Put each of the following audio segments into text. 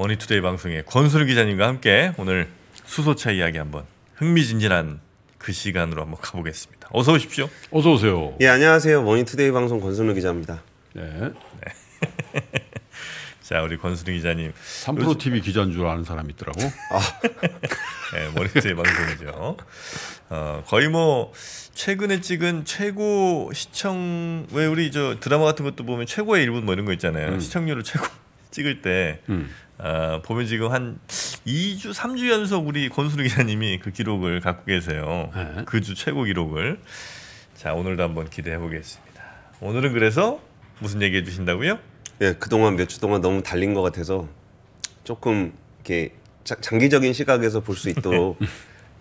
머니투데이 방송의 권순우 기자님과 함께 오늘 수소차 이야기 한번 흥미진진한 그 시간으로 한번 가보겠습니다. 어서 오십시오. 어서 오세요. 예 안녕하세요. 머니투데이 방송 권순우 기자입니다. 네. 네. 자 우리 권순우 기자님. 3프로 요즘... TV 기자인 줄 아는 사람 있더라고. 아. 네, 머니투데이 방송이죠. 어, 거의 뭐 최근에 찍은 최고 시청 왜 우리 저 드라마 같은 것도 보면 최고의 일본뭐 이런 거 있잖아요. 음. 시청률을 최고 찍을 때 음. 어, 보면 지금 한 2주, 3주 연속 우리 권순우 기자님이 그 기록을 갖고 계세요. 네. 그주 최고 기록을. 자, 오늘도 한번 기대해 보겠습니다. 오늘은 그래서 무슨 얘기해 주신다고요? 예, 그동안 몇 주 동안 너무 달린 것 같아서 조금 이렇게 장기적인 시각에서 볼 수 있도록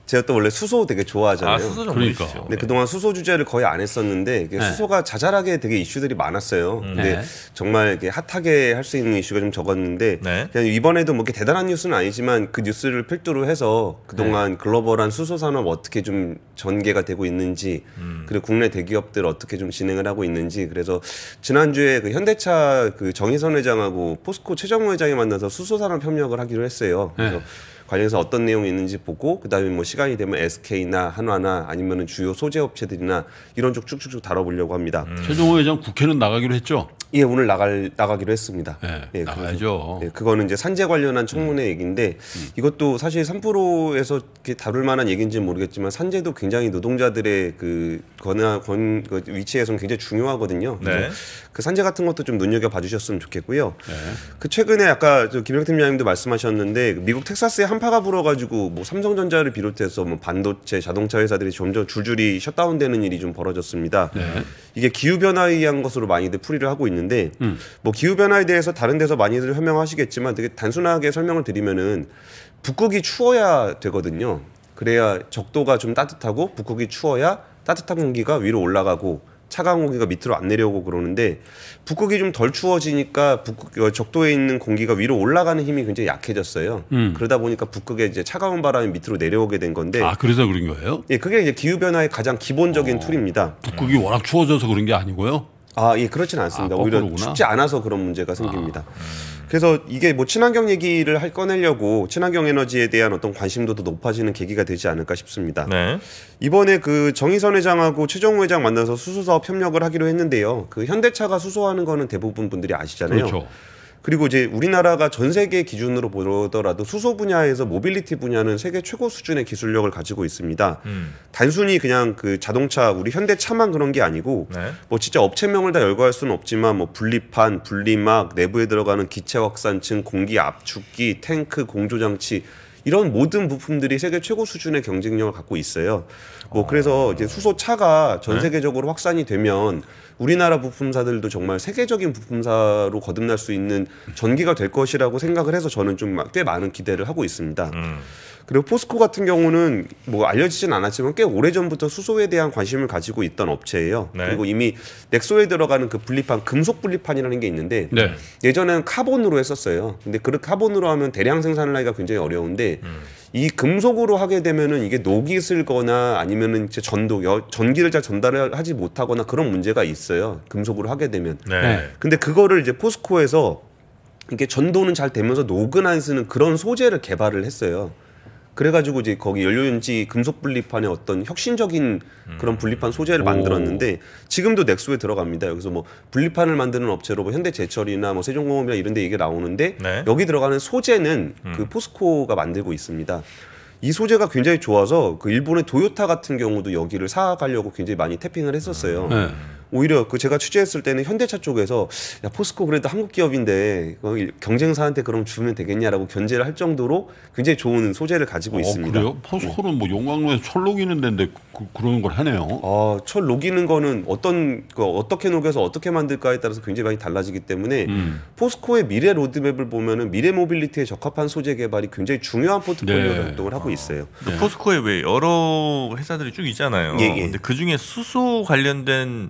제가 또 원래 수소 되게 좋아하잖아요. 아, 수소 그러니까. 근데 그동안 수소 주제를 거의 안 했었는데 네. 수소가 자잘하게 되게 이슈들이 많았어요. 음. 네. 근데 정말 이렇게 핫하게 할 수 있는 이슈가 좀 적었는데 네. 그냥 이번에도 뭐 이렇게 대단한 뉴스는 아니지만 그 뉴스를 필두로 해서 그동안 네. 글로벌한 수소 산업 어떻게 좀 전개가 되고 있는지 음. 그리고 국내 대기업들 어떻게 좀 진행을 하고 있는지 그래서 지난주에 그 현대차 그 정희선 회장하고 포스코 최정우 회장이 만나서 수소 산업 협력을 하기로 했어요. 네. 그래서 관련해서 어떤 내용이 있는지 보고 그다음에 뭐 시간이 되면 SK나 한화나 아니면은 주요 소재 업체들이나 이런 쪽 쭉쭉쭉 다뤄보려고 합니다. 최종호 회장 국회는 나가기로 했죠? 예, 오늘 나갈 나가기로 했습니다. 네, 예, 예 나가죠. 예, 그거는 이제 산재 관련한 청문회 음. 얘기인데 음. 이것도 사실 3%에서 다룰 만한 얘기인지는 모르겠지만 산재도 굉장히 노동자들의 그 권한 권 그 위치에서는 굉장히 중요하거든요. 네. 그 산재 같은 것도 좀 눈여겨 봐주셨으면 좋겠고요. 네. 그 최근에 아까 김영 팀장님도 말씀하셨는데 미국 텍사스에 한파가 불어가지고 뭐 삼성전자를 비롯해서 뭐 반도체, 자동차 회사들이 점점 줄줄이 셧다운되는 일이 좀 벌어졌습니다. 네. 이게 기후 변화에 의한 것으로 많이들 풀이를 하고 있는. 있는데 음. 뭐 기후 변화에 대해서 다른 데서 많이들 설명하시겠지만 되게 단순하게 설명을 드리면은 북극이 추워야 되거든요. 그래야 적도가 좀 따뜻하고 북극이 추워야 따뜻한 공기가 위로 올라가고 차가운 공기가 밑으로 안 내려오고 그러는데 북극이 좀 덜 추워지니까 북극 어, 적도에 있는 공기가 위로 올라가는 힘이 굉장히 약해졌어요. 음. 그러다 보니까 북극에 이제 차가운 바람이 밑으로 내려오게 된 건데 아 그래서 그런 거예요? 예, 그게 이제 기후 변화의 가장 기본적인 어, 툴입니다. 북극이 워낙 추워져서 그런 게 아니고요. 아, 예, 그렇지는 않습니다. 아, 오히려 거꾸로구나. 춥지 않아서 그런 문제가 생깁니다. 아. 음. 그래서 이게 뭐 친환경 얘기를 할 꺼내려고 친환경 에너지에 대한 어떤 관심도도 높아지는 계기가 되지 않을까 싶습니다. 네. 이번에 그 정의선 회장하고 최종우 회장 만나서 수소 사업 협력을 하기로 했는데요. 그 현대차가 수소하는 거는 대부분 분들이 아시잖아요. 그렇죠. 그리고 이제 우리나라가 전 세계 기준으로 보더라도 수소 분야에서 모빌리티 분야는 세계 최고 수준의 기술력을 가지고 있습니다. 음. 단순히 그냥 그 자동차 우리 현대차만 그런 게 아니고 네. 뭐 진짜 업체명을 다 열거할 수는 없지만 뭐 분리판, 분리막, 내부에 들어가는 기체 확산층, 공기 압축기, 탱크, 공조 장치 이런 모든 부품들이 세계 최고 수준의 경쟁력을 갖고 있어요. 뭐 그래서 어. 이제 수소 차가 전 네. 세계적으로 네? 확산이 되면 우리나라 부품사들도 정말 세계적인 부품사로 거듭날 수 있는 전기가 될 것이라고 생각을 해서 저는 좀 꽤 많은 기대를 하고 있습니다. 음. 그리고 포스코 같은 경우는 뭐 알려지진 않았지만 꽤 오래전부터 수소에 대한 관심을 가지고 있던 업체예요. 네. 그리고 이미 넥소에 들어가는 그 분리판 금속 분리판이라는 게 있는데 네. 예전에는 카본으로 했었어요. 근데 그 카본으로 하면 대량 생산을 하기가 굉장히 어려운데 음. 이 금속으로 하게 되면은 이게 녹이 슬거나 아니면은 전도 여, 전기를 잘 전달하지 못하거나 그런 문제가 있어요. 금속으로 하게 되면. 네. 네. 근데 그거를 이제 포스코에서 이게 전도는 잘 되면서 녹은 안 쓰는 그런 소재를 개발을 했어요. 그래가지고 이제 거기 연료전지 금속 분리판에 어떤 혁신적인 음. 그런 분리판 소재를 만들었는데 지금도 넥소에 들어갑니다. 여기서 뭐 분리판을 만드는 업체로 뭐 현대제철이나 뭐 세종공업이나 이런 데 얘기 나오는데 네. 여기 들어가는 소재는 음. 그 포스코가 만들고 있습니다. 이 소재가 굉장히 좋아서 그 일본의 도요타 같은 경우도 여기를 사가려고 굉장히 많이 태핑을 했었어요. 네. 오히려 그 제가 취재했을 때는 현대차 쪽에서 야 포스코 그래도 한국 기업인데 어, 경쟁사한테 그럼 주면 되겠냐라고 견제를 할 정도로 굉장히 좋은 소재를 가지고 어, 있습니다. 그래요? 포스코는 뭐 용광로에서 철 녹이는 데인데 그, 그 그런 걸 하네요. 아, 철 녹이는 거는 어떤 그 어떻게 녹여서 어떻게 만들까에 따라서 굉장히 많이 달라지기 때문에 음. 포스코의 미래 로드맵을 보면은 미래 모빌리티에 적합한 소재 개발이 굉장히 중요한 포트폴리오 네. 활동을 하고 아, 있어요. 네. 포스코에 왜 여러 회사들이 쭉 있잖아요. 예, 예. 근데 그 중에 수소 관련된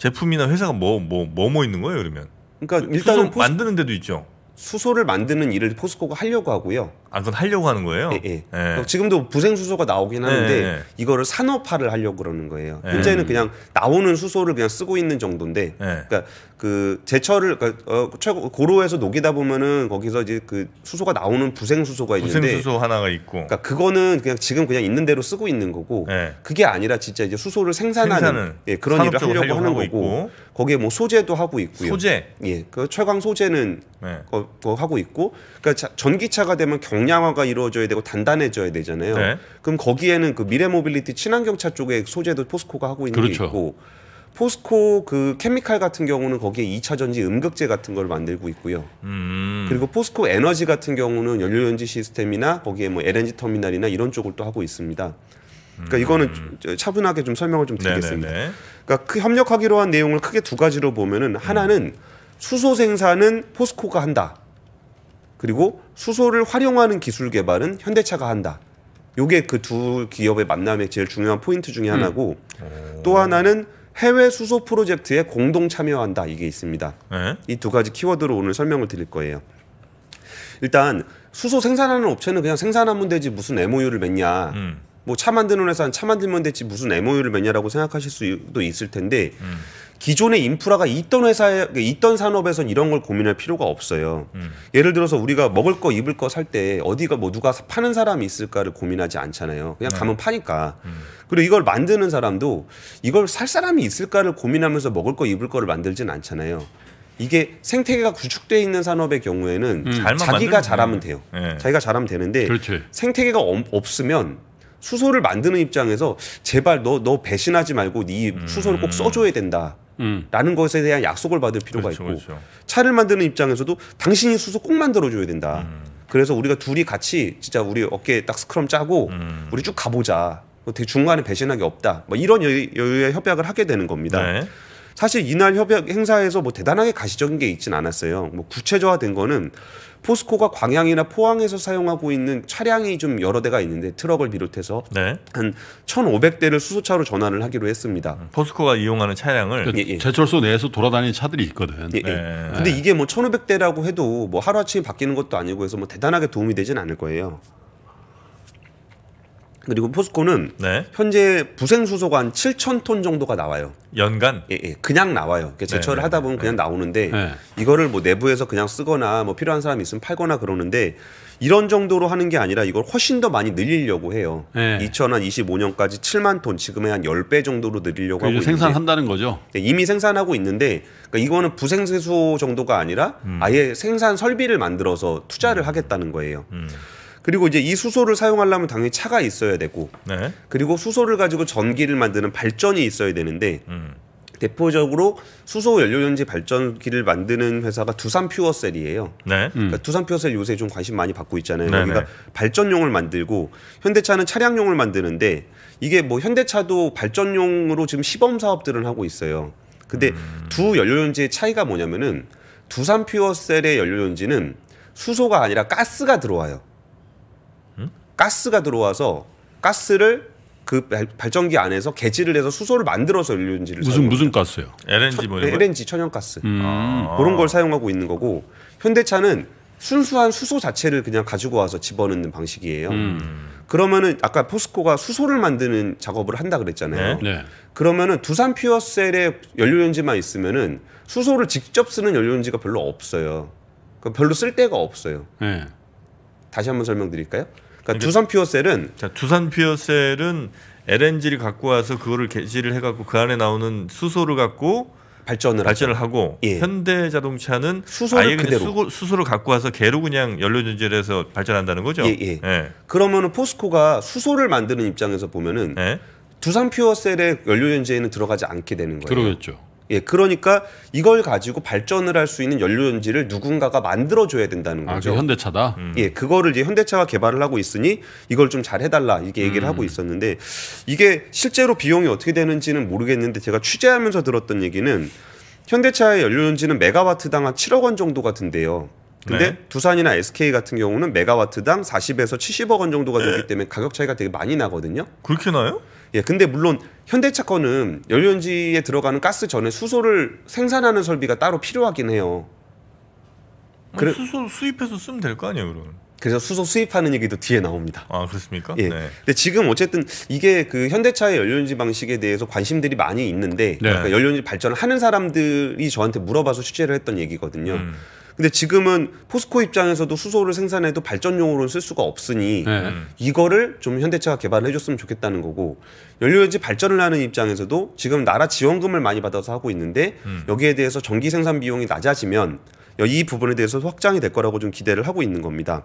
제품이나 회사가 뭐뭐 뭐, 뭐 뭐 있는 거예요 그러면? 그러니까 그 일단은 만드는 데도 있죠. 수소를 만드는 일을 포스코가 하려고 하고요. 아, 그건 하려고 하는 거예요? 예. 예. 예. 그러니까 지금도 부생 수소가 나오긴 하는데 예, 예. 이거를 산업화를 하려고 그러는 거예요. 예. 현재는 음. 그냥 나오는 수소를 그냥 쓰고 있는 정도인데, 예. 그러니까 그 제철을 그러니까 어, 고로에서 녹이다 보면은 거기서 이제 그 수소가 나오는 부생 수소가 있는데, 부생 수소 하나가 있고, 그러니까 그거는 그냥 지금 그냥 있는 대로 쓰고 있는 거고, 그게 아니라 진짜 이제 수소를 생산하는 예, 그런 일을 하려고 하는 거고, 있고. 거기에 뭐 소재도 하고 있고요. 소재, 예, 그 철강 소재는 어, 하고 있고 그러니까 전기차가 되면 경량화가 이루어져야 되고 단단해져야 되잖아요. 네. 그럼 거기에는 그 미래 모빌리티 친환경차 쪽의 소재도 포스코가 하고 있는 그렇죠. 게 있고 포스코 그 케미칼 같은 경우는 거기에 이차 전지 음극재 같은 걸 만들고 있고요. 음. 그리고 포스코 에너지 같은 경우는 연료 연지 시스템이나 거기에 뭐 LNG 터미널이나 이런 쪽을 또 하고 있습니다. 그러니까 음. 이거는 좀 차분하게 좀 설명을 좀 드리겠습니다. 네네네. 그러니까 그 협력하기로 한 내용을 크게 두 가지로 보면은 하나는 음. 수소 생산은 포스코가 한다. 그리고 수소를 활용하는 기술 개발은 현대차가 한다. 요게 그 두 기업의 만남의 제일 중요한 포인트 중의 음. 하나고 음. 또 하나는 해외 수소 프로젝트에 공동 참여한다 이게 있습니다. 네. 이두 가지 키워드로 오늘 설명을 드릴 거예요. 일단 수소 생산하는 업체는 그냥 생산하면 되지 무슨 MOU를 맺냐. 음. 뭐차 만드는 회사는 차 만들면 되지 무슨 MOU를 맺냐라고 생각하실 수도 있을 텐데 음. 기존의 인프라가 있던 회사에 있던 산업에선 이런 걸 고민할 필요가 없어요. 음. 예를 들어서 우리가 먹을 거 입을 거 살 때 어디가 뭐 누가 파는 사람이 있을까를 고민하지 않잖아요. 그냥 네. 가면 파니까. 음. 그리고 이걸 만드는 사람도 이걸 살 사람이 있을까를 고민하면서 먹을 거 입을 거를 만들진 않잖아요. 이게 생태계가 구축돼 있는 산업의 경우에는 음, 자기가 잘하면 돼요. 네. 자기가 잘하면 되는데 그렇지. 생태계가 어, 없으면 수소를 만드는 입장에서 제발 너너 너 배신하지 말고 네 음. 수소를 꼭 써줘야 된다. 음. 라는 것에 대한 약속을 받을 필요가 그렇죠, 있고 그렇죠. 차를 만드는 입장에서도 당신이 수소 꼭 만들어줘야 된다. 음. 그래서 우리가 둘이 같이 진짜 우리 어깨에 딱 스크럼 짜고 음. 우리 쭉 가보자. 되게 뭐 중간에 배신하기 없다. 뭐 이런 여유의 협약을 하게 되는 겁니다. 네. 사실 이날 협약 행사에서 뭐 대단하게 가시적인 게 있진 않았어요. 뭐 구체적화된 거는 포스코가 광양이나 포항에서 사용하고 있는 차량이 좀 여러 대가 있는데 트럭을 비롯해서 네. 한 1,500대를 수소차로 전환을 하기로 했습니다. 포스코가 이용하는 차량을 예, 예. 제철소 내에서 돌아다니는 차들이 있거든. 예, 예. 네. 근데 이게 뭐 1,500대라고 해도 뭐 하루아침에 바뀌는 것도 아니고 해서 뭐 대단하게 도움이 되진 않을 거예요. 그리고 포스코는 네. 현재 부생 수소가 한 7천 톤 정도가 나와요. 연간? 예, 예 그냥 나와요. 네, 제철을 네네. 하다 보면 그냥 네. 나오는데 네. 이거를 뭐 내부에서 그냥 쓰거나 뭐 필요한 사람이 있으면 팔거나 그러는데 이런 정도로 하는 게 아니라 이걸 훨씬 더 많이 늘리려고 해요. 네. 2025년까지 7만 톤 지금의 한 10배 정도로 늘리려고 하고 생산한다는 거죠. 네, 이미 생산하고 있는데 그러니까 이거는 부생수소 정도가 아니라 음. 아예 생산 설비를 만들어서 투자를 음. 하겠다는 거예요. 음. 그리고 이제 이 수소를 사용하려면 당연히 차가 있어야 되고 네. 그리고 수소를 가지고 전기를 만드는 발전이 있어야 되는데 음. 대표적으로 수소 연료전지 발전기를 만드는 회사가 두산 퓨어셀이에요. 네. 그러니까 음. 그러니까 두산 퓨어셀 요새 좀 관심 많이 받고 있잖아요. 네네. 여기가 네. 발전용을 만들고 현대차는 차량용을 만드는데 이게 뭐 현대차도 발전용으로 지금 시범 사업들을 하고 있어요. 근데 음. 두 연료전지의 차이가 뭐냐면은 두산 퓨어셀의 연료전지는 수소가 아니라 가스가 들어와요. 가스가 들어와서 가스를 그 발전기 안에서 개질을 해서 수소를 만들어서 연료인지를 무슨 무슨 가스요? LNG 뭐 네, LNG 천연가스 음. 아. 그런 걸 사용하고 있는 거고 현대차는 순수한 수소 자체를 그냥 가지고 와서 집어넣는 방식이에요. 음. 그러면은 아까 포스코가 수소를 만드는 작업을 한다 그랬잖아요. 네. 네. 그러면은 두산 퓨어셀의 연료연지만 있으면은 수소를 직접 쓰는 연료연지가 별로 없어요. 그 별로 쓸 데가 없어요. 네. 다시 한번 설명드릴까요? 그러니까 두산 퓨어셀은 자, 두산 퓨어셀은 LNG를 갖고 와서 그거를 개시를 해갖고 그 안에 나오는 수소를 갖고 발전을 발전을 하죠. 하고 예. 현대자동차는 수소를 아예 그대로 수, 수소를 갖고 와서 개로 그냥 연료 전지해서 발전한다는 거죠. 예, 예. 예. 그러면은 포스코가 수소를 만드는 입장에서 보면은 예. 두산 퓨어셀의 연료 전지에는 들어가지 않게 되는 거예요. 그러겠죠. 예, 그러니까 이걸 가지고 발전을 할 수 있는 연료전지를 누군가가 만들어줘야 된다는 아, 거죠. 아, 현대차다. 음. 예, 그거를 이제 현대차가 개발을 하고 있으니 이걸 좀 잘 해달라 이게 얘기를 음. 하고 있었는데 이게 실제로 비용이 어떻게 되는지는 모르겠는데 제가 취재하면서 들었던 얘기는 현대차의 연료전지는 메가와트당 한 7억 원 정도 같은데요. 근데 네. 두산이나 SK 같은 경우는 메가와트당 40에서 70억 원 정도가 되기 네. 때문에 가격 차이가 되게 많이 나거든요. 그렇게 나요? 예, 근데 물론 현대차 거는 연료연지에 들어가는 가스 전에 수소를 생산하는 설비가 따로 필요하긴 해요. 그래, 수소 수입해서 쓰면 될 거 아니에요, 그러면? 그래서 수소 수입하는 얘기도 뒤에 나옵니다. 아 그렇습니까? 예. 네. 근데 지금 어쨌든 이게 그 현대차의 연료인지 방식에 대해서 관심들이 많이 있는데 네. 연료인지 발전을 하는 사람들이 저한테 물어봐서 취재를 했던 얘기거든요. 음. 근데 지금은 포스코 입장에서도 수소를 생산해도 발전용으로는 쓸 수가 없으니 네. 이거를 좀 현대차가 개발을 해줬으면 좋겠다는 거고 연료에지 발전을 하는 입장에서도 지금 나라 지원금을 많이 받아서 하고 있는데 음. 여기에 대해서 전기 생산 비용이 낮아지면 이 부분에 대해서 확장이 될 거라고 좀 기대를 하고 있는 겁니다.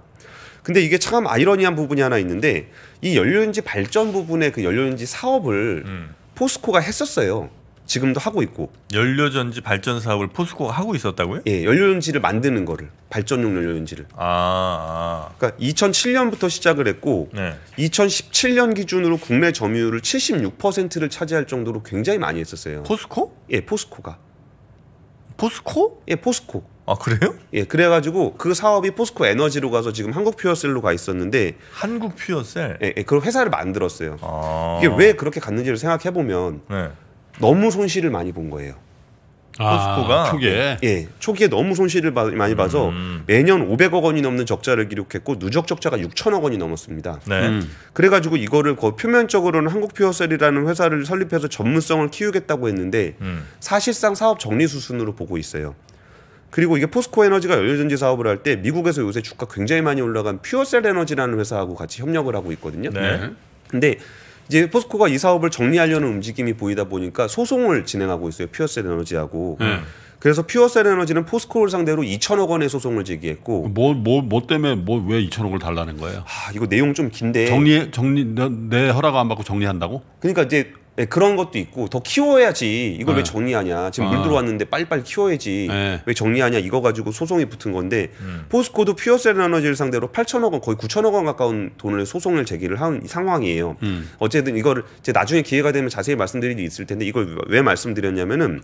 근데 이게 참 아이러니한 부분이 하나 있는데 이 연료인지 발전 부분의 그 연료인지 사업을 음. 포스코가 했었어요. 지금도 하고 있고 연료전지 발전 사업을 포스코가 하고 있었다고요? 예, 연료전지를 만드는 거를 발전용 연료전지를. 아, 아. 그러니까 2007년부터 시작을 했고 네. 2017년 기준으로 국내 점유율을 76%를 차지할 정도로 굉장히 많이 했었어요. 포스코? 예, 포스코가. 포스코? 예, 포스코. 아 그래요? 예, 그래가지고 그 사업이 포스코 에너지로 가서 지금 한국 퓨어셀로 가 있었는데 한국 퓨어셀? 예, 예 그런 회사를 만들었어요. 아. 이게 왜 그렇게 갔는지를 생각해 보면. 네. 너무 손실을 많이 본 거예요. 포스코가 아, 초기에 예. 예 초기에 너무 손실을 많이 봐서 음. 매년 500억 원이 넘는 적자를 기록했고 누적 적자가 6천억 원이 넘었습니다. 네. 음. 그래가지고 이거를 거 그 표면적으로는 한국퓨어셀이라는 회사를 설립해서 전문성을 키우겠다고 했는데 음. 사실상 사업 정리 수순으로 보고 있어요. 그리고 이게 포스코 에너지가 연료전지 사업을 할 때 미국에서 요새 주가 굉장히 많이 올라간 퓨어셀 에너지라는 회사하고 같이 협력을 하고 있거든요. 네. 근데 이제 포스코가 이 사업을 정리하려는 움직임이 보이다 보니까 소송을 진행하고 있어요. 퓨어셀 에너지하고. 네. 그래서 퓨어셀 에너지는 포스코를 상대로 2천억 원의 소송을 제기했고 뭐 뭐뭐 뭐, 뭐 때문에 뭐 왜 2천억을 달라는 거예요? 아, 이거 내용 좀 긴데. 정리 정리 내 허락 안 받고 정리한다고? 그러니까 이제 네, 그런 것도 있고 더 키워야지 이걸 네. 왜 정리하냐 지금 아. 물 들어왔는데 빨리빨리 키워야지 네. 왜 정리하냐 이거 가지고 소송이 붙은 건데 음. 포스코도 퓨어셀 에너지를 상대로 8천억 원 거의 9천억 원 가까운 돈을 소송을 제기를 한 상황이에요 음. 어쨌든 이거를 이제 나중에 기회가 되면 자세히 말씀드릴 수 있을 텐데 이걸 왜 말씀드렸냐면은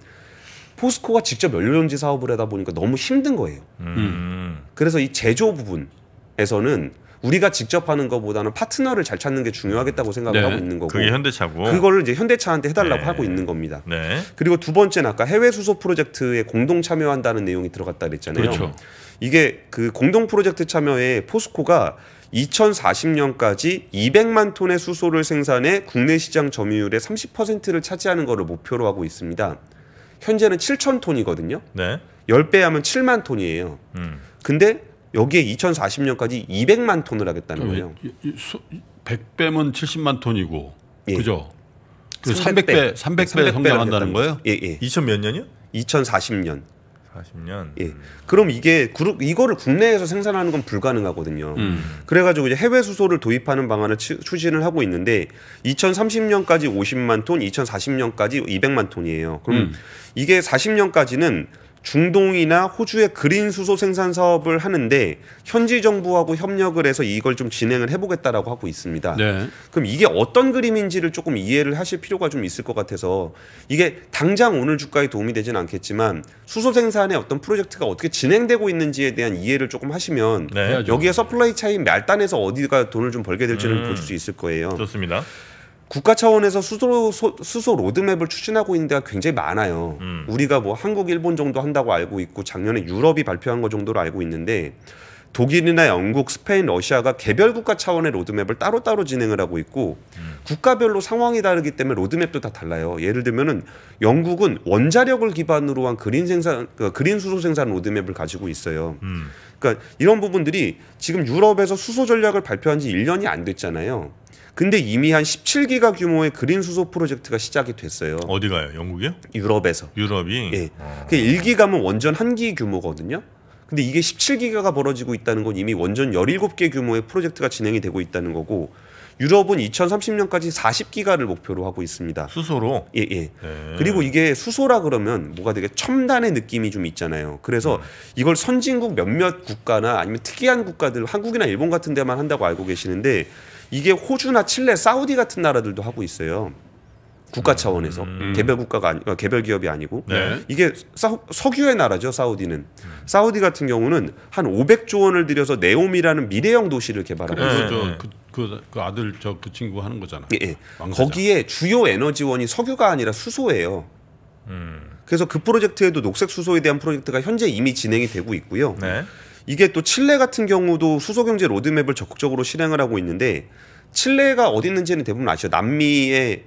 포스코가 직접 연료전지 사업을 하다 보니까 너무 힘든 거예요 음. 그래서 이 제조 부분에서는 우리가 직접 하는 것보다는 파트너를 잘 찾는 게 중요하겠다고 생각을 네. 하고 있는 거고 그게 현대차고 그거를 이제 현대차한테 해달라고 네. 하고 있는 겁니다. 네. 그리고 두 번째는 아까 해외 수소 프로젝트에 공동 참여한다는 내용이 들어갔다 그랬잖아요. 그렇죠. 이게 그 공동 프로젝트 참여에 포스코가 2040년까지 200만 톤의 수소를 생산해 국내 시장 점유율의 30%를 차지하는 것을 목표로 하고 있습니다. 현재는 7천 톤이거든요. 네. 10배 하면 7만 톤이에요. 음. 근데 여기에 2040년까지 200만 톤을 하겠다는 거예요. 100배면 70만 톤이고 예. 그죠? 300배 300배, 300배 성장한다는 거예요? 예, 예. 2000 몇 년이요? 2040년. 40년. 예. 그럼 이게 그룹 이거를 국내에서 생산하는 건 불가능하거든요. 음. 그래가지고 이제 해외 수소를 도입하는 방안을 치, 추진을 하고 있는데 2030년까지 50만 톤, 2040년까지 200만 톤이에요. 그럼 음. 이게 40년까지는 중동이나 호주의 그린 수소 생산 사업을 하는데 현지 정부하고 협력을 해서 이걸 좀 진행을 해보겠다라고 하고 있습니다. 네. 그럼 이게 어떤 그림인지를 조금 이해를 하실 필요가 좀 있을 것 같아서 이게 당장 오늘 주가에 도움이 되진 않겠지만 수소 생산의 어떤 프로젝트가 어떻게 진행되고 있는지에 대한 이해를 조금 하시면 네, 여기에 서플라이 차이 말단에서 어디가 돈을 좀 벌게 될지는 음, 볼수 있을 거예요. 좋습니다. 국가 차원에서 수소, 수소 로드맵을 추진하고 있는 데가 굉장히 많아요. 음. 우리가 뭐 한국, 일본 정도 한다고 알고 있고 작년에 유럽이 발표한 것 정도로 알고 있는데 독일이나 영국, 스페인, 러시아가 개별 국가 차원의 로드맵을 따로따로 진행을 하고 있고 음. 국가별로 상황이 다르기 때문에 로드맵도 다 달라요. 예를 들면은 영국은 원자력을 기반으로 한 그린 생산, 그 그린 수소 생산 로드맵을 가지고 있어요. 음. 그러니까 이런 부분들이 지금 유럽에서 수소 전략을 발표한 지 1년이 안 됐잖아요. 근데 이미 한 17기가 규모의 그린 수소 프로젝트가 시작이 됐어요. 어디가요? 영국이요? 유럽에서. 유럽이. 예. 아. 그 1기가면 원전 한 기 규모거든요. 근데 이게 17기가가 벌어지고 있다는 건 이미 원전 17개 규모의 프로젝트가 진행이 되고 있다는 거고 유럽은 2030년까지 40기가를 목표로 하고 있습니다. 수소로? 예, 예. 네. 그리고 이게 수소라 그러면 뭐가 되게 첨단의 느낌이 좀 있잖아요. 그래서 음. 이걸 선진국 몇몇 국가나 아니면 특이한 국가들, 한국이나 일본 같은 데만 한다고 알고 계시는데 이게 호주나 칠레, 사우디 같은 나라들도 하고 있어요. 국가 음. 차원에서 음. 개별 국가가 아니, 어, 개별 기업이 아니고 네. 이게 사, 석유의 나라죠 사우디는 음. 사우디 같은 경우는 한 500조 원을 들여서 네옴이라는 미래형 도시를 개발하고 있어요. 네. 그, 그, 그, 아들 저 그 친구 하는 거잖아요. 예, 예. 거기에 주요 에너지원이 석유가 아니라 수소예요. 음. 그래서 그 프로젝트에도 녹색 수소에 대한 프로젝트가 현재 이미 진행이 되고 있고요. 네. 이게 또 칠레 같은 경우도 수소경제 로드맵을 적극적으로 실행을 하고 있는데 칠레가 어디 있는지는 대부분 아시죠? 남미의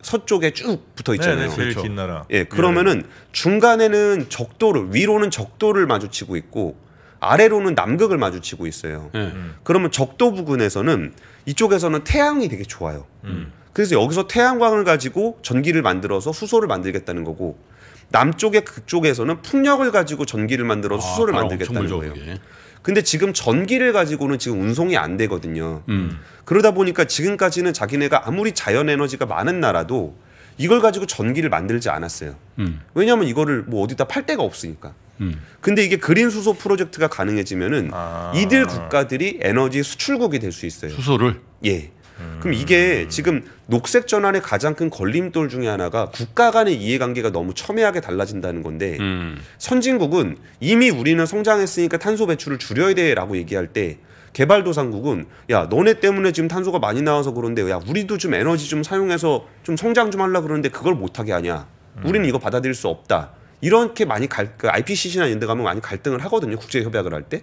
서쪽에 쭉 붙어 있잖아요. 네네, 네, 제일 그렇죠. 긴 나라. 예, 그러면은 네. 중간에는 적도를 위로는 적도를 마주치고 있고 아래로는 남극을 마주치고 있어요. 네. 그러면 적도 부근에서는 이쪽에서는 태양이 되게 좋아요. 음. 그래서 여기서 태양광을 가지고 전기를 만들어서 수소를 만들겠다는 거고 남쪽의 극쪽에서는 풍력을 가지고 전기를 만들어 아, 수소를 만들겠다는 거예요. 저게. 근데 지금 전기를 가지고는 지금 운송이 안 되거든요. 음. 그러다 보니까 지금까지는 자기네가 아무리 자연 에너지가 많은 나라도 이걸 가지고 전기를 만들지 않았어요. 음. 왜냐하면 이거를 뭐 어디다 팔 데가 없으니까. 음. 근데 이게 그린 수소 프로젝트가 가능해지면은 아. 이들 국가들이 에너지 수출국이 될 수 있어요. 수소를? 예. 그럼 이게 지금 녹색 전환의 가장 큰 걸림돌 중의 하나가 국가 간의 이해관계가 너무 첨예하게 달라진다는 건데 음. 선진국은 이미 우리는 성장했으니까 탄소 배출을 줄여야 돼라고 얘기할 때 개발도상국은 야 너네 때문에 지금 탄소가 많이 나와서 그런데 야 우리도 좀 에너지 좀 사용해서 좀 성장 좀 하려 그러는데 그걸 못하게 하냐 음. 우리는 이거 받아들일 수 없다 이렇게 많이 갈그 IPCC나 이런 데 가면 많이 갈등을 하거든요 국제 협약을 할 때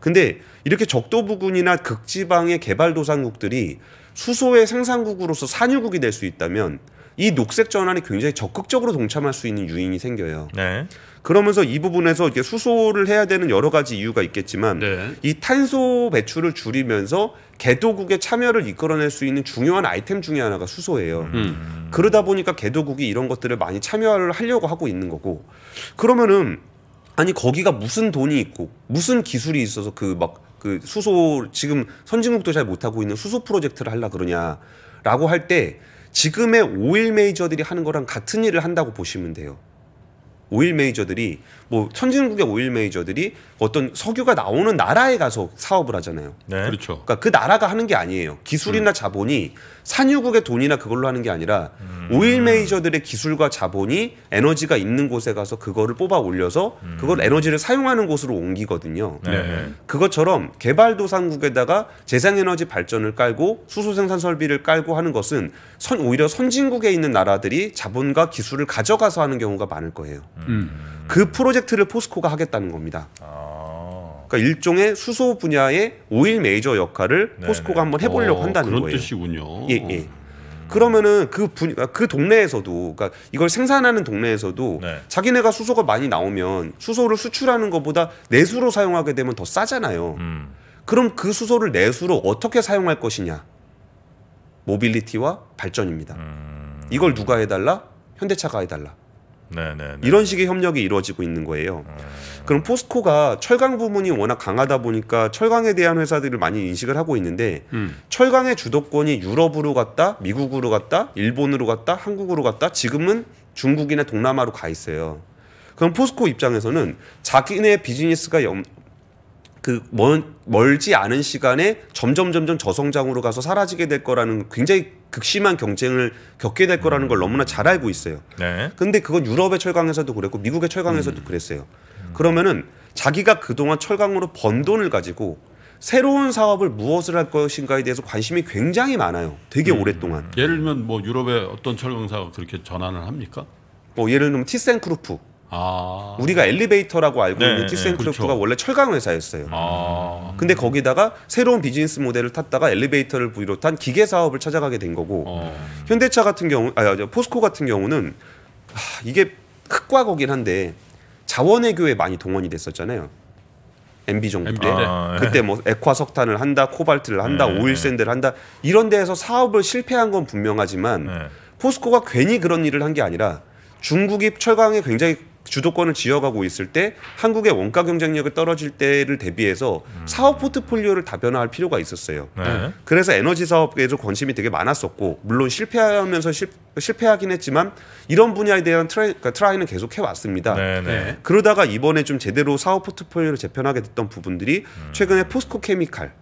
근데 이렇게 적도 부근이나 극지방의 개발도상국들이 수소의 생산국으로서 산유국이 될 수 있다면 이 녹색 전환에 굉장히 적극적으로 동참할 수 있는 유인이 생겨요. 네. 그러면서 이 부분에서 이게 수소를 해야 되는 여러 가지 이유가 있겠지만 네. 이 탄소 배출을 줄이면서 개도국의 참여를 이끌어낼 수 있는 중요한 아이템 중의 하나가 수소예요. 음. 그러다 보니까 개도국이 이런 것들을 많이 참여를 하려고 하고 있는 거고 그러면은 아니 거기가 무슨 돈이 있고 무슨 기술이 있어서 그막 그 수소 지금 선진국도 잘 못하고 있는 수소 프로젝트를 하려 그러냐라고 할 때 지금의 오일 메이저들이 하는 거랑 같은 일을 한다고 보시면 돼요. 오일 메이저들이 뭐 선진국의 오일 메이저들이 어떤 석유가 나오는 나라에 가서 사업을 하잖아요. 네. 그렇죠. 그러니까 그 나라가 하는 게 아니에요. 기술이나 음. 자본이 산유국의 돈이나 그걸로 하는 게 아니라 음. 오일 메이저들의 기술과 자본이 에너지가 있는 곳에 가서 그거를 뽑아 올려서 음. 그걸 에너지를 사용하는 곳으로 옮기거든요. 네. 네. 그것처럼 개발도상국에다가 재생에너지 발전을 깔고 수소 생산 설비를 깔고 하는 것은 선, 오히려 선진국에 있는 나라들이 자본과 기술을 가져가서 하는 경우가 많을 거예요. 음. 그 프로젝트 프로젝트를 포스코가 하겠다는 겁니다. 아. 그러니까 일종의 수소 분야의 오일 메이저 역할을 포스코가 한번 해보려고 어, 한다는 그런 거예요. 그런 뜻이군요. 예, 예. 그러면은 그 분, 그 동네에서도, 그러니까 이걸 생산하는 동네에서도 네. 자기네가 수소가 많이 나오면 수소를 수출하는 것보다 내수로 사용하게 되면 더 싸잖아요. 음. 그럼 그 수소를 내수로 어떻게 사용할 것이냐? 모빌리티와 발전입니다. 음. 이걸 누가 해달라? 현대차가 해달라. 네네네. 이런 식의 협력이 이루어지고 있는 거예요. 음. 그럼 포스코가 철강 부문이 워낙 강하다 보니까 철강에 대한 회사들을 많이 인식을 하고 있는데 음. 철강의 주도권이 유럽으로 갔다, 미국으로 갔다, 일본으로 갔다, 한국으로 갔다 지금은 중국이나 동남아로 가 있어요. 그럼 포스코 입장에서는 자기네 비즈니스가 염, 그 멀, 멀지 않은 시간에 점점 점점 저성장으로 가서 사라지게 될 거라는 굉장히 극심한 경쟁을 겪게 될 거라는 음. 걸 너무나 잘 알고 있어요. 네. 근데 그건 유럽의 철강에서도 그랬고 미국의 철강에서도 음. 그랬어요. 음. 그러면은 자기가 그동안 철강으로 번 돈을 가지고 새로운 사업을 무엇을 할 것인가에 대해서 관심이 굉장히 많아요. 되게 음. 오랫동안. 예를 들면 뭐 유럽의 어떤 철강 사가 그렇게 전환을 합니까? 뭐 예를 들면 티센크루프 아. 우리가 엘리베이터라고 알고 네, 있는 네. 티스앤크루프가 그렇죠. 원래 철강 회사였어요. 아. 근데 거기다가 새로운 비즈니스 모델을 탔다가 엘리베이터를 비롯한 기계 사업을 찾아가게 된 거고 어. 현대차 같은 경우, 아 포스코 같은 경우는 아, 이게 흑과거긴 한데 자원외교에 많이 동원이 됐었잖아요. MB 정부 때 아, 그때 뭐 액화 석탄을 한다, 코발트를 한다, 네. 오일 샌드를 한다 이런 데에서 사업을 실패한 건 분명하지만 네. 포스코가 괜히 그런 일을 한 게 아니라 중국이 철강에 굉장히 주도권을 지어가고 있을 때 한국의 원가 경쟁력을 떨어질 때를 대비해서 음. 사업 포트폴리오를 다변화할 필요가 있었어요. 네. 그래서 에너지 사업에도 관심이 되게 많았었고 물론 실패하면서 실, 패하긴 했지만 이런 분야에 대한 트라이, 그러니까 트라이는 계속 해왔습니다. 네, 네, 네. 그러다가 이번에 좀 제대로 사업 포트폴리오를 재편하게 됐던 부분들이 음. 최근에 포스코 케미칼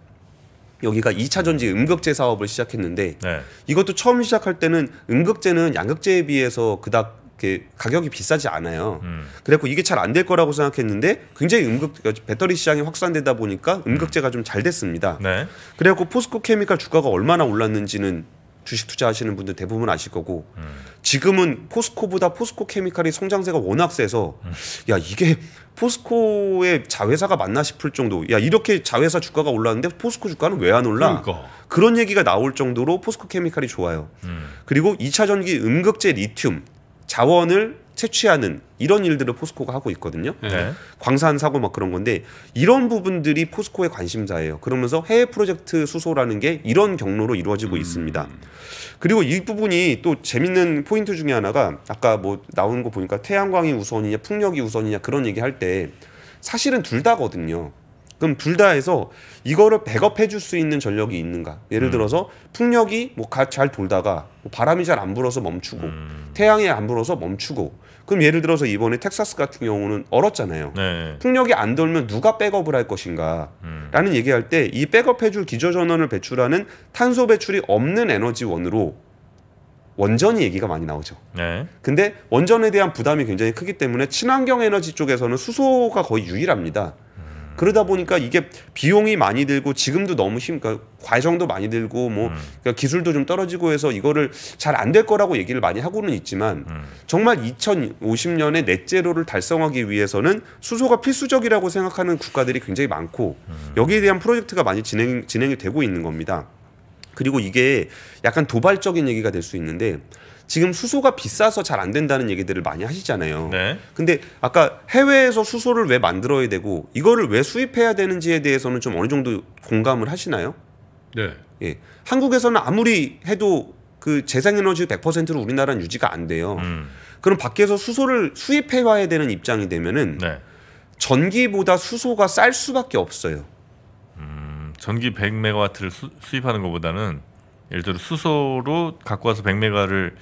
여기가 2차 전지 음극재 사업을 시작했는데 네. 이것도 처음 시작할 때는 음극재는 양극재에 비해서 그닥 그 가격이 비싸지 않아요. 음. 그래갖고 이게 잘 안 될 거라고 생각했는데 굉장히 음극 배터리 시장이 확산되다 보니까 음. 음극재가 좀 잘 됐습니다. 네. 그래갖고 포스코 케미칼 주가가 얼마나 올랐는지는 주식 투자하시는 분들 대부분 아실 거고 음. 지금은 포스코보다 포스코 케미칼이 성장세가 워낙 세서 음. 야 이게 포스코의 자회사가 맞나 싶을 정도 야 이렇게 자회사 주가가 올랐는데 포스코 주가는 왜 안 올라 그러니까. 그런 얘기가 나올 정도로 포스코 케미칼이 좋아요 음. 그리고 이차 전기 음극재 리튬 자원을 채취하는 이런 일들을 포스코가 하고 있거든요. 네. 네. 광산 사고 막 그런 건데 이런 부분들이 포스코의 관심사예요. 그러면서 해외 프로젝트 수소라는 게 이런 경로로 이루어지고 음. 있습니다. 그리고 이 부분이 또 재밌는 포인트 중에 하나가 아까 뭐 나오는 거 보니까 태양광이 우선이냐 풍력이 우선이냐 그런 얘기 할 때 사실은 둘 다거든요. 그럼 둘 다 해서 이거를 백업해 줄 수 있는 전력이 있는가? 예를 음. 들어서 풍력이 뭐잘 돌다가 뭐 바람이 잘 안 불어서 멈추고 음. 태양이 안 불어서 멈추고 그럼 예를 들어서 이번에 텍사스 같은 경우는 얼었잖아요. 네. 풍력이 안 돌면 누가 백업을 할 것인가라는 음. 얘기할 때 이 백업해 줄 기저전원을 배출하는 탄소 배출이 없는 에너지원으로 원전이 얘기가 많이 나오죠. 네. 근데 원전에 대한 부담이 굉장히 크기 때문에 친환경 에너지 쪽에서는 수소가 거의 유일합니다. 그러다 보니까 이게 비용이 많이 들고 지금도 너무 심, 그러니까 과정도 많이 들고 뭐 음. 그러니까 기술도 좀 떨어지고 해서 이거를 잘 안 될 거라고 얘기를 많이 하고는 있지만 음. 정말 2050년에 넷제로를 달성하기 위해서는 수소가 필수적이라고 생각하는 국가들이 굉장히 많고 음. 여기에 대한 프로젝트가 많이 진행 진행이 되고 있는 겁니다. 그리고 이게 약간 도발적인 얘기가 될 수 있는데 지금 수소가 비싸서 잘 안 된다는 얘기들을 많이 하시잖아요. 네. 근데 아까 해외에서 수소를 왜 만들어야 되고 이거를 왜 수입해야 되는지에 대해서는 좀 어느 정도 공감을 하시나요? 네. 예. 한국에서는 아무리 해도 그 재생에너지 100%로 우리나라는 유지가 안 돼요. 음. 그럼 밖에서 수소를 수입해 와야 되는 입장이 되면은 네. 전기보다 수소가 쌀 수밖에 없어요. 음, 전기 100메가와트를 수, 입하는 것보다는 예를 들어 수소로 갖고 와서 100메가를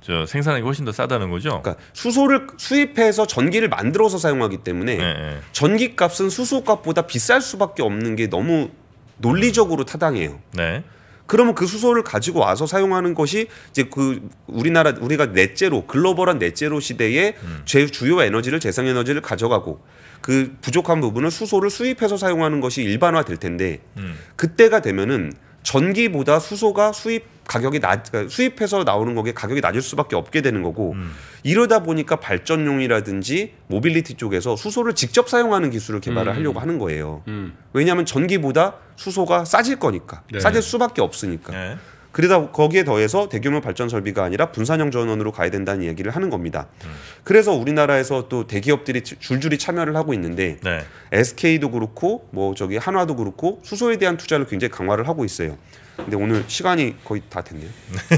저 생산하기 훨씬 더 싸다는 거죠. 그러니까 수소를 수입해서 전기를 만들어서 사용하기 때문에 네. 전기 값은 수소 값보다 비쌀 수밖에 없는 게 너무 논리적으로 타당해요. 네. 그러면 그 수소를 가지고 와서 사용하는 것이 이제 그 우리나라 우리가 넷째로 글로벌한 넷째로 시대에 음. 제 주요 에너지를 재생 에너지를 가져가고 그 부족한 부분은 수소를 수입해서 사용하는 것이 일반화 될 텐데 음. 그때가 되면은 전기보다 수소가 수입 가격이 낮 그러니까 수입해서 나오는 거기에 가격이 낮을 수밖에 없게 되는 거고 음. 이러다 보니까 발전용이라든지 모빌리티 쪽에서 수소를 직접 사용하는 기술을 개발을 음. 하려고 하는 거예요. 음. 왜냐하면 전기보다 수소가 싸질 거니까 네. 싸질 수밖에 없으니까. 네. 그러다 거기에 더해서 대규모 발전 설비가 아니라 분산형 전원으로 가야 된다는 얘기를 하는 겁니다. 음. 그래서 우리나라에서 또 대기업들이 줄줄이 참여를 하고 있는데 네. SK도 그렇고 뭐 저기 한화도 그렇고 수소에 대한 투자를 굉장히 강화를 하고 있어요. 근데 오늘 시간이 거의 다 됐네요.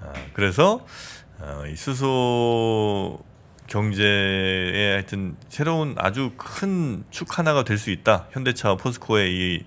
아, 그래서 어, 이 수소 경제에 하여튼 새로운 아주 큰 축 하나가 될 수 있다. 현대차와 포스코의 이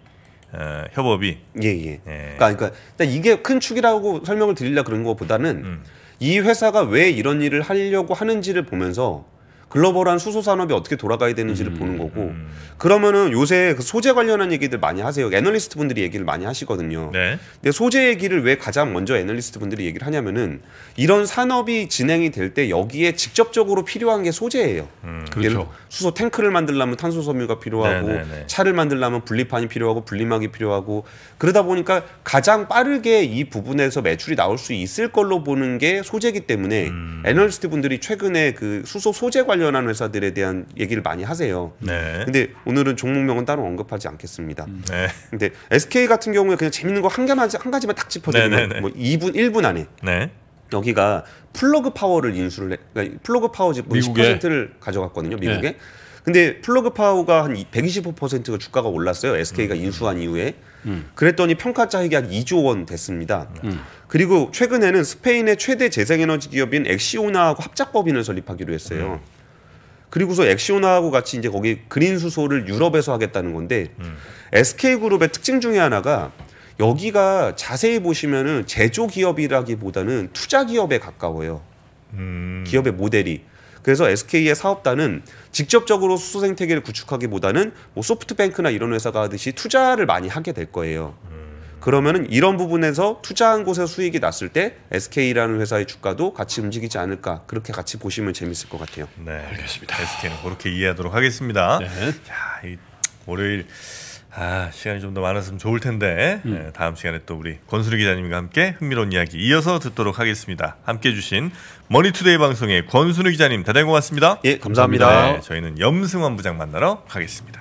어, 협업이 예예. 예. 예. 그러니까, 그러니까 이게 큰 축이라고 설명을 드리려 그런 것보다는 음. 이 회사가 왜 이런 일을 하려고 하는지를 보면서 글로벌한 수소 산업이 어떻게 돌아가야 되는지를 음, 보는 음, 거고 음. 그러면은 요새 그 소재 관련한 얘기들 많이 하세요. 애널리스트 분들이 얘기를 많이 하시거든요. 네. 근데 소재 얘기를 왜 가장 먼저 애널리스트 분들이 얘기를 하냐면은 이런 산업이 진행이 될 때 여기에 직접적으로 필요한 게 소재예요. 음, 그렇죠. 수소 탱크를 만들려면 탄소 섬유가 필요하고 네, 네, 네, 차를 만들려면 분리판이 필요하고 분리막이 필요하고 그러다 보니까 가장 빠르게 이 부분에서 매출이 나올 수 있을 걸로 보는 게 소재이기 때문에 음. 애널리스트 분들이 최근에 그 수소 소재 관련 관련한 회사들에 대한 얘기를 많이 하세요. 네. 근데 오늘은 종목명은 따로 언급하지 않겠습니다. 음. 네. 네. 근데 SK 같은 경우에 그냥 재밌는 거 한 가지만 한 가지만 딱 짚어드리면 네, 네, 네. 뭐 2분 1분 안에 네. 여기가 플러그 파워를 인수를 해, 그러니까 플러그 파워 지분 10%를 가져갔거든요, 미국에. 근데 플러그 파워가 한 125%가 주가가 올랐어요. SK가 음. 인수한 이후에. 음. 그랬더니 평가 차익이 한 2조 원 됐습니다. 음. 음. 그리고 최근에는 스페인의 최대 재생에너지 기업인 엑시오나하고 합작법인을 설립하기로 했어요. 음. 그리고서 엑시오나하고 같이 이제 거기 그린 수소를 유럽에서 하겠다는 건데 음. SK 그룹의 특징 중에 하나가 여기가 자세히 보시면은 제조 기업이라기보다는 투자 기업에 가까워요. 음. 기업의 모델이. 그래서 SK의 사업단은 직접적으로 수소 생태계를 구축하기보다는 뭐 소프트뱅크나 이런 회사가 하듯이 투자를 많이 하게 될 거예요. 그러면은 이런 부분에서 투자한 곳에 수익이 났을 때 SK라는 회사의 주가도 같이 움직이지 않을까 그렇게 같이 보시면 재밌을 것 같아요. 네, 알겠습니다. SK는 그렇게 이해하도록 하겠습니다. 네. 야, 이 월요일 아, 시간이 좀 더 많았으면 좋을 텐데 음. 네, 다음 시간에 또 우리 권수리 기자님과 함께 흥미로운 이야기 이어서 듣도록 하겠습니다. 함께해 주신 머니투데이 방송의 권수리 기자님 대단히 고맙습니다. 예, 감사합니다. 감사합니다. 네, 저희는 염승환 부장 만나러 가겠습니다.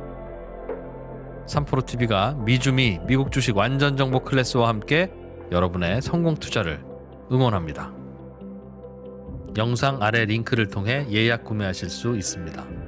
삼프로 TV가 미주미 미국 주식 완전 정보 클래스와 함께 여러분의 성공 투자를 응원합니다. 영상 아래 링크를 통해 예약 구매하실 수 있습니다.